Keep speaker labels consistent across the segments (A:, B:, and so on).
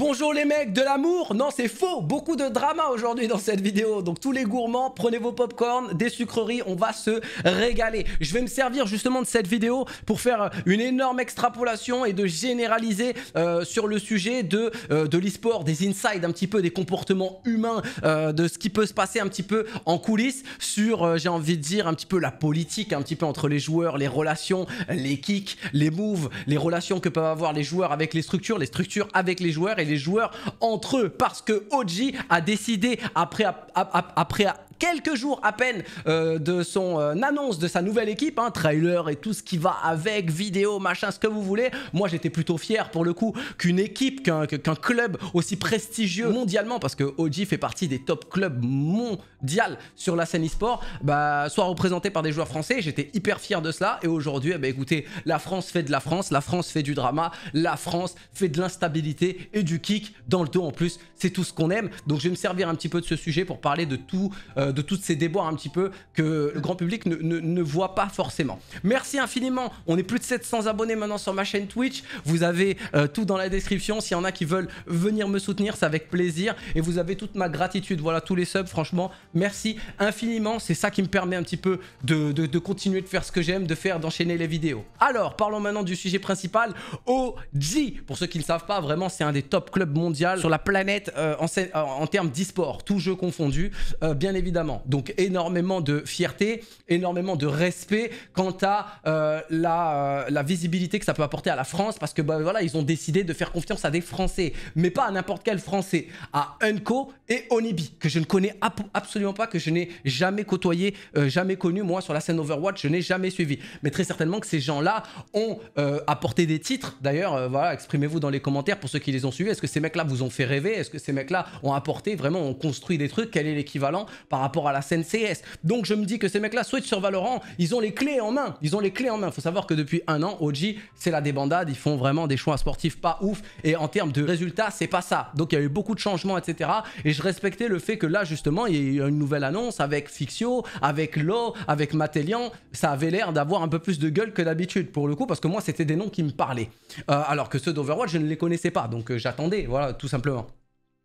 A: Bonjour les mecs de l'amour Non c'est faux Beaucoup de drama aujourd'hui dans cette vidéo Donc tous les gourmands, prenez vos popcorn, des sucreries, on va se régaler Je vais me servir justement de cette vidéo pour faire euh, une énorme extrapolation et de généraliser euh, sur le sujet de, euh, de l'e-sport, des insides un petit peu, des comportements humains, de ce qui peut se passer un petit peu en coulisses sur, j'ai envie de dire, un petit peu la politique, un petit peu entre les joueurs, les relations, les kicks, les moves, les relations que peuvent avoir les joueurs avec les structures, les structures avec les joueurs les joueurs entre eux parce que OG a décidé après, après, après, quelques jours à peine euh, de son euh, annonce de sa nouvelle équipe, hein, trailer et tout ce qui va avec, vidéo, machin, ce que vous voulez. Moi, j'étais plutôt fier pour le coup qu'une équipe, qu'un club aussi prestigieux mondialement, parce que OG fait partie des top clubs mondial sur la scène e-sport, bah, soit représenté par des joueurs français. J'étais hyper fier de cela. Et aujourd'hui, eh ben, écoutez, la France fait de la France, la France fait du drama, la France fait de l'instabilité et du kick dans le dos en plus. C'est tout ce qu'on aime. Donc, je vais me servir un petit peu de ce sujet pour parler de tout. Euh, euh, de toutes ces déboires un petit peu que le grand public ne, voit pas forcément. Merci infiniment. On est plus de 700 abonnés maintenant sur ma chaîne Twitch. Vous avez euh, tout dans la description. S'il y en a qui veulent venir me soutenir, c'est avec plaisir. Et vous avez toute ma gratitude. Voilà tous les subs. Franchement, merci infiniment. C'est ça qui me permet un petit peu de, continuer de faire ce que j'aime, de faire, d'enchaîner les vidéos. Alors, parlons maintenant du sujet principal. OG. Pour ceux qui ne savent pas, vraiment, c'est un des top clubs mondial sur la planète euh, en, en, termes d'e-sport. Tout jeu confondu. bien évidemment donc énormément de fierté, énormément de respect quant à euh, la, euh, la, visibilité que ça peut apporter à la France parce que bah, voilà, ils ont décidé de faire confiance à des Français, mais pas à n'importe quel Français, à Unco et Onibi, que je ne connais absolument pas, que je n'ai jamais côtoyé, euh, jamais connu, moi, sur la scène Overwatch, je n'ai jamais suivi. Mais très certainement que ces gens-là ont apporté des titres. D'ailleurs, voilà, exprimez-vous dans les commentaires pour ceux qui les ont suivis. Est-ce que ces mecs-là vous ont fait rêver Est-ce que ces mecs-là ont apporté vraiment, ont construit des trucs Quel est l'équivalent par rapport à la scène CS. Donc je me dis que ces mecs-là, Switch sur Valorant, ils ont les clés en main. Ils ont les clés en main. il Faut savoir que depuis un an, OG, c'est la débandade. Ils font vraiment des choix sportifs pas ouf. Et en termes de résultats, c'est pas ça. Donc il y a eu beaucoup de changements, etc. Et je respectais le fait que là, justement, il y a eu une nouvelle annonce avec Fixio, avec Lo, avec Matélian. Ça avait l'air d'avoir un peu plus de gueule que d'habitude, pour le coup, parce que moi, c'était des noms qui me parlaient. Euh, alors que ceux d'Overwatch, je ne les connaissais pas. Donc euh, j'attendais, voilà, tout simplement.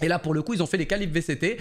A: Et là, pour le coup, ils ont fait les calibres VCT.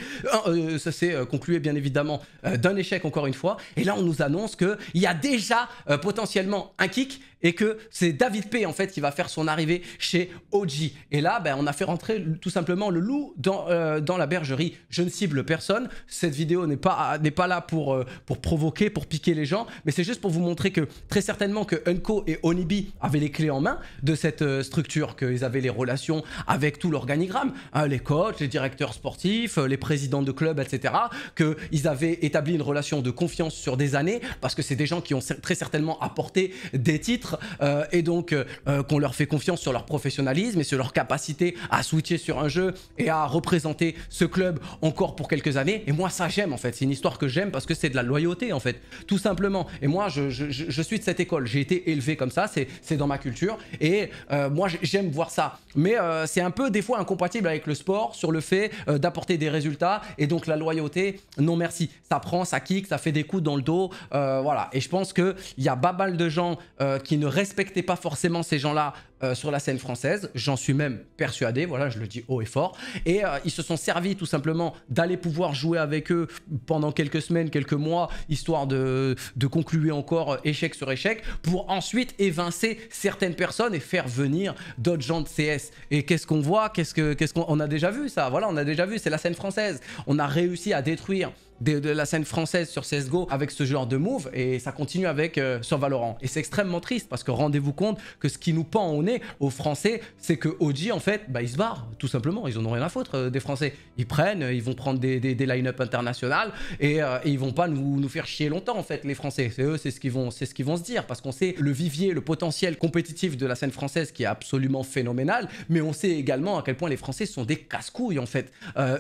A: Euh, ça s'est euh, conclu, bien évidemment, euh, d'un échec encore une fois. Et là, on nous annonce qu'il y a déjà potentiellement un kick et que c'est David P, en fait, qui va faire son arrivée chez OG. Et là, ben, on a fait rentrer tout simplement le loup dans, dans la bergerie. Je ne cible personne. Cette vidéo n'est pas, pas là pour, pour provoquer, pour piquer les gens. Mais c'est juste pour vous montrer que très certainement que Unco et Onibi avaient les clés en main de cette structure, qu'ils avaient les relations avec tout l'organigramme, hein, les corps les directeurs sportifs, euh, les présidents de clubs, etc., qu'ils avaient établi une relation de confiance sur des années, parce que c'est des gens qui ont très certainement apporté des titres, euh, et donc euh, qu'on leur fait confiance sur leur professionnalisme et sur leur capacité à switcher sur un jeu et à représenter ce club encore pour quelques années. Et moi, ça, j'aime en fait. C'est une histoire que j'aime parce que c'est de la loyauté en fait, tout simplement. Et moi, je, suis de cette école. J'ai été élevé comme ça, c'est dans ma culture. Et moi, j'aime voir ça. Mais c'est un peu des fois incompatible avec le sport sur le fait euh, d'apporter des résultats. Et donc la loyauté, non merci. Ça prend, ça kick, ça fait des coups dans le dos. Euh, voilà. Et je pense que il y a pas mal de gens euh, qui ne respectaient pas forcément ces gens-là euh, sur la scène française, j'en suis même persuadé, voilà, je le dis haut et fort, et euh, ils se sont servis tout simplement d'aller pouvoir jouer avec eux pendant quelques semaines, quelques mois, histoire de, de concluer encore euh, échec sur échec, pour ensuite évincer certaines personnes et faire venir d'autres gens de CS. Et qu'est-ce qu'on voit Qu'est-ce qu'on on a déjà vu ça Voilà, on a déjà vu, c'est la scène française. On a réussi à détruire de, la scène française sur CSGO avec ce genre de move et ça continue avec euh, sur Valorant. Et c'est extrêmement triste parce que rendez-vous compte que ce qui nous pend au nez aux Français, c'est que OG en fait, bah, ils se barrent tout simplement. Ils en ont rien à foutre euh, des Français. Ils prennent, ils vont prendre des, des, line-up internationales euh, et, ils vont pas nous, faire chier longtemps en fait les Français. C'est eux, c'est ce qu'ils vont, c'est ce qu'ils vont se dire parce qu'on sait le vivier, le potentiel compétitif de la scène française qui est absolument phénoménal, mais on sait également à quel point les Français sont des casse-couilles en fait,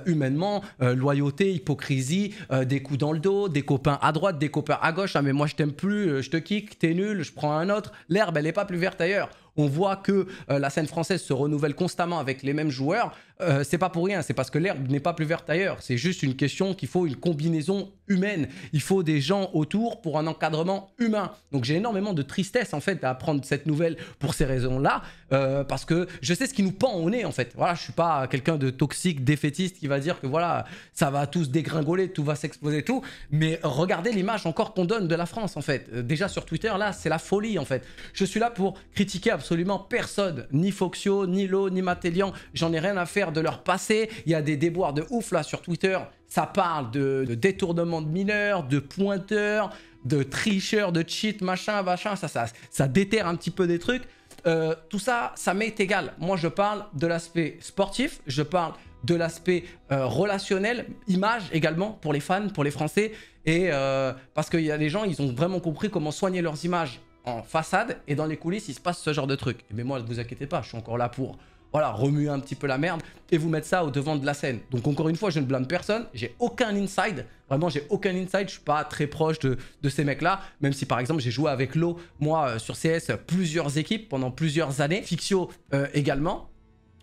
A: humainement, loyauté, hypocrisie. Euh, des coups dans le dos, des copains à droite, des copains à gauche. Ah, mais moi, je t'aime plus, euh, je te kick, t'es nul, je prends un autre. L'herbe, elle n'est pas plus verte ailleurs on voit que euh, la scène française se renouvelle constamment avec les mêmes joueurs, euh, c'est pas pour rien, c'est parce que l'herbe n'est pas plus verte ailleurs. C'est juste une question qu'il faut une combinaison humaine. Il faut des gens autour pour un encadrement humain. Donc j'ai énormément de tristesse en fait à apprendre cette nouvelle pour ces raisons-là, euh, parce que je sais ce qui nous pend au nez en fait. Voilà, je suis pas quelqu'un de toxique, défaitiste qui va dire que voilà, ça va tous dégringoler, tout va s'exploser, tout. Mais regardez l'image encore qu'on donne de la France en fait. Déjà sur Twitter là, c'est la folie en fait. Je suis là pour critiquer absolument absolument personne. Ni Foxio, ni Lo, ni Matelian, J'en ai rien à faire de leur passé. Il y a des déboires de ouf là sur Twitter. Ça parle de, détournement de mineurs, de pointeurs, de tricheurs, de cheats, machin, machin. Ça, ça, ça déterre un petit peu des trucs. Euh, tout ça, ça m'est égal. Moi, je parle de l'aspect sportif, je parle de l'aspect euh, relationnel, image également pour les fans, pour les Français. Et euh, parce qu'il y a des gens, ils ont vraiment compris comment soigner leurs images en façade et dans les coulisses, il se passe ce genre de truc. Mais moi, ne vous inquiétez pas, je suis encore là pour voilà, remuer un petit peu la merde et vous mettre ça au devant de la scène. Donc encore une fois, je ne blâme personne, j'ai aucun inside, vraiment j'ai aucun inside, je suis pas très proche de, ces mecs-là, même si par exemple j'ai joué avec l'eau moi, euh, sur CS, plusieurs équipes pendant plusieurs années, Fixio euh, également,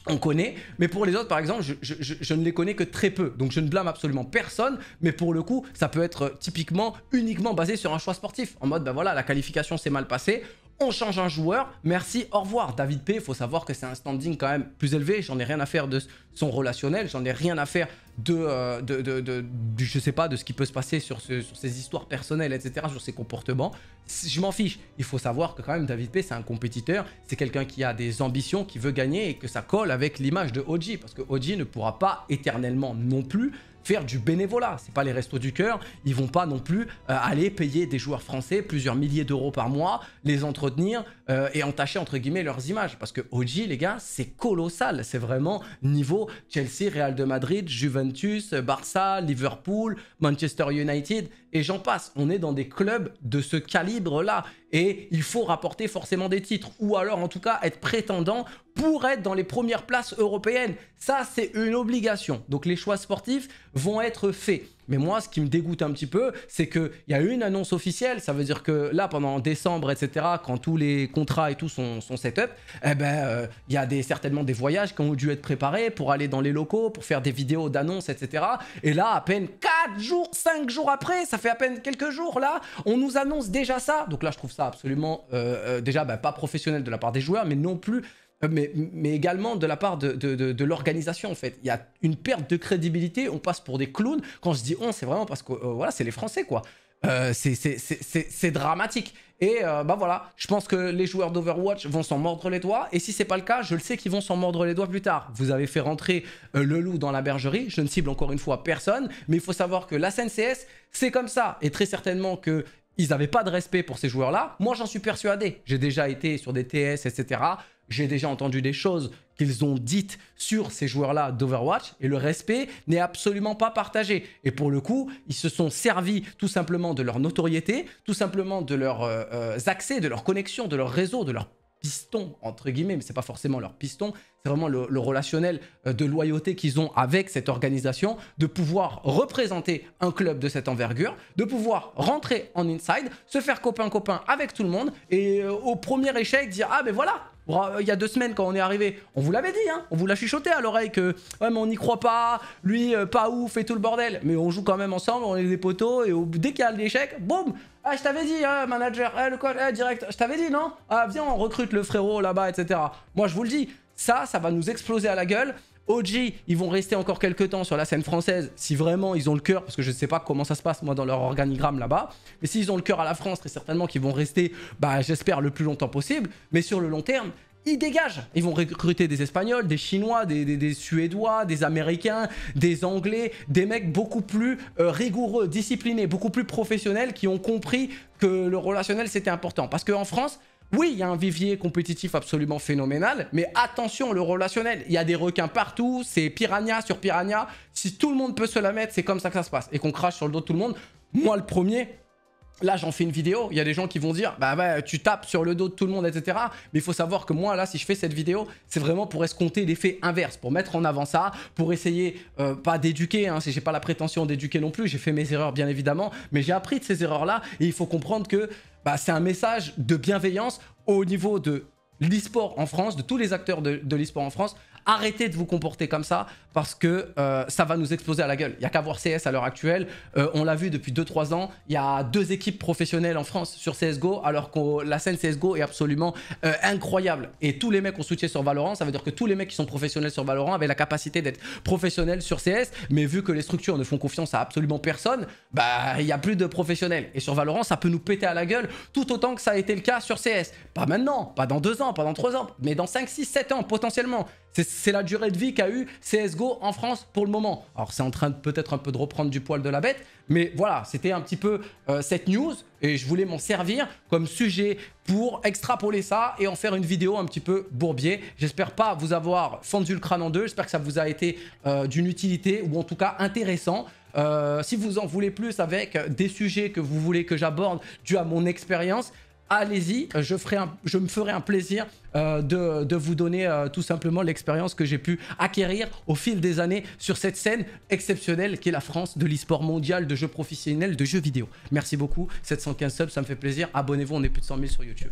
A: on connaît, mais pour les autres, par exemple, je, ne les connais que très peu, donc je ne blâme absolument personne, mais pour le coup, ça peut être typiquement uniquement basé sur un choix sportif, en mode, ben voilà, la qualification s'est mal passée, on change un joueur, merci, au revoir. David P, il faut savoir que c'est un standing quand même plus élevé, j'en ai rien à faire de son relationnel, j'en ai rien à faire de, euh, de, je sais pas, de ce qui peut se passer sur, ces ses histoires personnelles, etc., sur ses comportements. Je m'en fiche. Il faut savoir que quand même David P, c'est un compétiteur, c'est quelqu'un qui a des ambitions, qui veut gagner et que ça colle avec l'image de OG, parce que OG ne pourra pas éternellement non plus faire du bénévolat. C'est pas les restos du cœur, ils vont pas non plus euh, aller payer des joueurs français plusieurs milliers d'euros par mois, les entretenir euh, et entacher entre guillemets leurs images. Parce que OG, les gars, c'est colossal. C'est vraiment niveau Chelsea, Real de Madrid, Juventus, Barça, Liverpool, Manchester United et j'en passe. On est dans des clubs de ce calibre-là et il faut rapporter forcément des titres, ou alors en tout cas être prétendant pour être dans les premières places européennes. Ça, c'est une obligation. Donc les choix sportifs vont être faits. Mais moi, ce qui me dégoûte un petit peu, c'est qu'il y a eu une annonce officielle. Ça veut dire que là, pendant décembre, etc., quand tous les contrats et tout sont, set-up, eh ben, euh, il y a certainement des voyages qui ont dû être préparés pour aller dans les locaux, pour faire des vidéos d'annonces, etc. Et là, à peine 4 jours, 5 jours après, ça fait à peine quelques jours, là, on nous annonce déjà ça. Donc là, je trouve ça absolument, euh, euh, déjà, bah, pas professionnel de la part des joueurs, mais non plus euh, mais, également de la part de, l'organisation en fait. Il y a une perte de crédibilité, on passe pour des clowns. Quand je dis on, c'est vraiment parce que euh, voilà, c'est les Français quoi. Euh, c'est dramatique. Et ben bah voilà, je pense que les joueurs d'Overwatch vont s'en mordre les doigts. Et si c'est pas le cas, je le sais qu'ils vont s'en mordre les doigts plus tard. Vous avez fait rentrer le loup dans la bergerie. Je ne cible encore une fois personne, mais il faut savoir que la CS c'est comme ça. Et très certainement que ils n'avaient pas de respect pour ces joueurs-là. Moi, j'en suis persuadé. J'ai déjà été sur des TS, etc. J'ai déjà entendu des choses qu'ils ont dites sur ces joueurs-là d'Overwatch et le respect n'est absolument pas partagé. Et pour le coup, ils se sont servis tout simplement de leur notoriété, tout simplement de leurs euh, euh, accès, de leur connexion, de leur réseau, de leur piston entre guillemets, mais c'est pas forcément leur piston, c'est vraiment le, relationnel euh, de loyauté qu'ils ont avec cette organisation, de pouvoir représenter un club de cette envergure, de pouvoir rentrer en inside, se faire copain copain avec tout le monde et au premier échec dire ah mais ben voilà euh, il y a deux semaines quand on est arrivé, on vous l'avait dit, hein, on vous l'a chuchoté à l'oreille que ouais mais on n'y croit pas, lui euh, pas ouf et tout le bordel. Mais on joue quand même ensemble, on est des potos et au, dès qu'il y a l'échec, boum Ah je t'avais dit, hein, manager, eh, le coach, eh, direct, je t'avais dit non Ah viens on recrute le frérot là-bas, etc. Moi je vous le dis, ça, ça va nous exploser à la gueule. OG, ils vont rester encore quelques temps sur la scène française, si vraiment ils ont le cœur, parce que je ne sais pas comment ça se passe moi dans leur organigramme là-bas, mais s'ils ont le cœur à la France, très certainement qu'ils vont rester, bah, j'espère, le plus longtemps possible, mais sur le long terme, ils dégagent. Ils vont recruter des Espagnols, des Chinois, des, Suédois, des Américains, des Anglais, des mecs beaucoup plus euh, rigoureux, disciplinés, beaucoup plus professionnels qui ont compris que le relationnel c'était important. Parce qu'en France, oui, il y a un vivier compétitif absolument phénoménal, mais attention, le relationnel, il y a des requins partout, c'est piranha sur piranha. Si tout le monde peut se la mettre, c'est comme ça que ça se passe. Et qu'on crache sur le dos de tout le monde, moi le premier, Là, j'en fais une vidéo. Il y a des gens qui vont dire, bah, tu tapes sur le dos de tout le monde, etc. Mais il faut savoir que moi, là, si je fais cette vidéo, c'est vraiment pour escompter l'effet inverse, pour mettre en avant ça, pour essayer, euh, pas d'éduquer, hein, j'ai pas la prétention d'éduquer non plus, j'ai fait mes erreurs, bien évidemment, mais j'ai appris de ces erreurs-là et il faut comprendre que bah, c'est un message de bienveillance au niveau de l'e-sport en France, de tous les acteurs de, de en France, Arrêtez de vous comporter comme ça parce que euh, ça va nous exploser à la gueule. Il n'y a qu'à voir CS à l'heure actuelle. Euh, on l'a vu depuis 2-3 ans. Il y a deux équipes professionnelles en France sur CSGO alors que la scène CSGO est absolument euh, incroyable. Et tous les mecs ont soutien sur Valorant, ça veut dire que tous les mecs qui sont professionnels sur Valorant avaient la capacité d'être professionnels sur CS. Mais vu que les structures ne font confiance à absolument personne, bah il n'y a plus de professionnels. Et sur Valorant, ça peut nous péter à la gueule tout autant que ça a été le cas sur CS. Pas maintenant, pas dans 2 ans, pas dans 3 ans, mais dans 5, 6, 7 ans potentiellement. C'est la durée de vie qu'a eu CSGO en France pour le moment. Alors c'est en train peut-être un peu de reprendre du poil de la bête, mais voilà, c'était un petit peu euh, cette news et je voulais m'en servir comme sujet pour extrapoler ça et en faire une vidéo un petit peu bourbier. J'espère pas vous avoir fendu le crâne en deux, j'espère que ça vous a été euh, d'une utilité ou en tout cas intéressant. Euh, si vous en voulez plus avec des sujets que vous voulez que j'aborde dû à mon expérience, allez-y, euh, je, je me ferai un plaisir euh, de, vous donner euh, tout simplement l'expérience que j'ai pu acquérir au fil des années sur cette scène exceptionnelle qui est la France de l'e-sport mondial, de jeux professionnels, de jeux vidéo. Merci beaucoup, 715 subs, ça me fait plaisir. Abonnez-vous, on est plus de 100 000 sur YouTube.